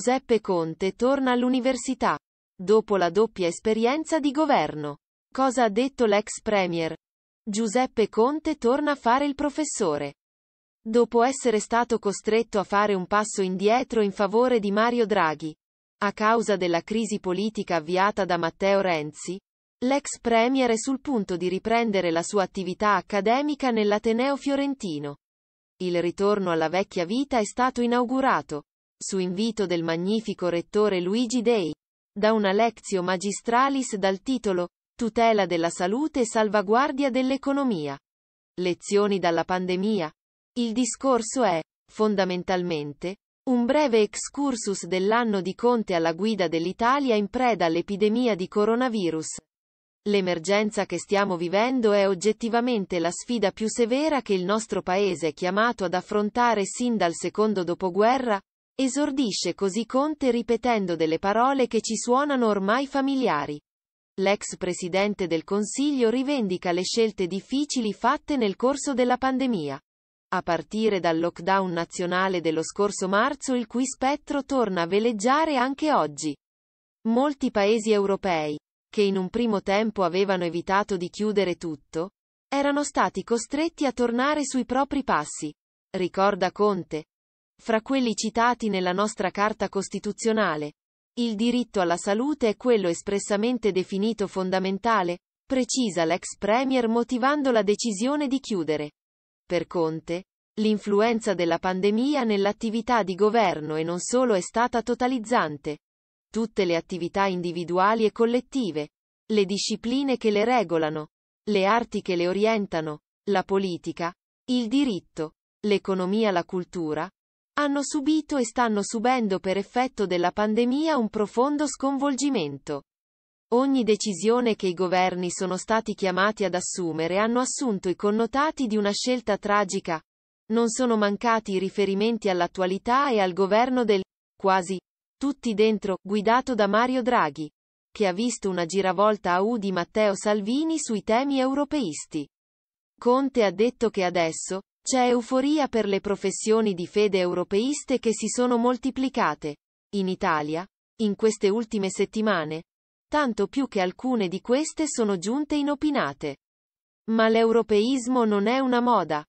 Giuseppe Conte torna all'università. Dopo la doppia esperienza di governo. Cosa ha detto l'ex premier? Giuseppe Conte torna a fare il professore. Dopo essere stato costretto a fare un passo indietro in favore di Mario Draghi, a causa della crisi politica avviata da Matteo Renzi, l'ex premier è sul punto di riprendere la sua attività accademica nell'Ateneo fiorentino. Il ritorno alla vecchia vita è stato inaugurato su invito del magnifico rettore Luigi Dei, da una Lectio Magistralis dal titolo Tutela della salute e salvaguardia dell'economia. Lezioni dalla pandemia. Il discorso è, fondamentalmente, un breve excursus dell'anno di Conte alla guida dell'Italia in preda all'epidemia di coronavirus. L'emergenza che stiamo vivendo è oggettivamente la sfida più severa che il nostro Paese è chiamato ad affrontare sin dal secondo dopoguerra, Esordisce così Conte ripetendo delle parole che ci suonano ormai familiari. L'ex presidente del Consiglio rivendica le scelte difficili fatte nel corso della pandemia. A partire dal lockdown nazionale dello scorso marzo il cui spettro torna a veleggiare anche oggi. Molti paesi europei, che in un primo tempo avevano evitato di chiudere tutto, erano stati costretti a tornare sui propri passi. Ricorda Conte, fra quelli citati nella nostra Carta Costituzionale, il diritto alla salute è quello espressamente definito fondamentale, precisa l'ex Premier motivando la decisione di chiudere. Per Conte, l'influenza della pandemia nell'attività di governo e non solo è stata totalizzante. Tutte le attività individuali e collettive, le discipline che le regolano, le arti che le orientano, la politica, il diritto, l'economia, la cultura, hanno subito e stanno subendo per effetto della pandemia un profondo sconvolgimento. Ogni decisione che i governi sono stati chiamati ad assumere hanno assunto i connotati di una scelta tragica. Non sono mancati i riferimenti all'attualità e al governo del quasi tutti dentro, guidato da Mario Draghi, che ha visto una giravolta a U di Matteo Salvini sui temi europeisti. Conte ha detto che adesso, c'è euforia per le professioni di fede europeiste che si sono moltiplicate, in Italia, in queste ultime settimane, tanto più che alcune di queste sono giunte inopinate. Ma l'europeismo non è una moda,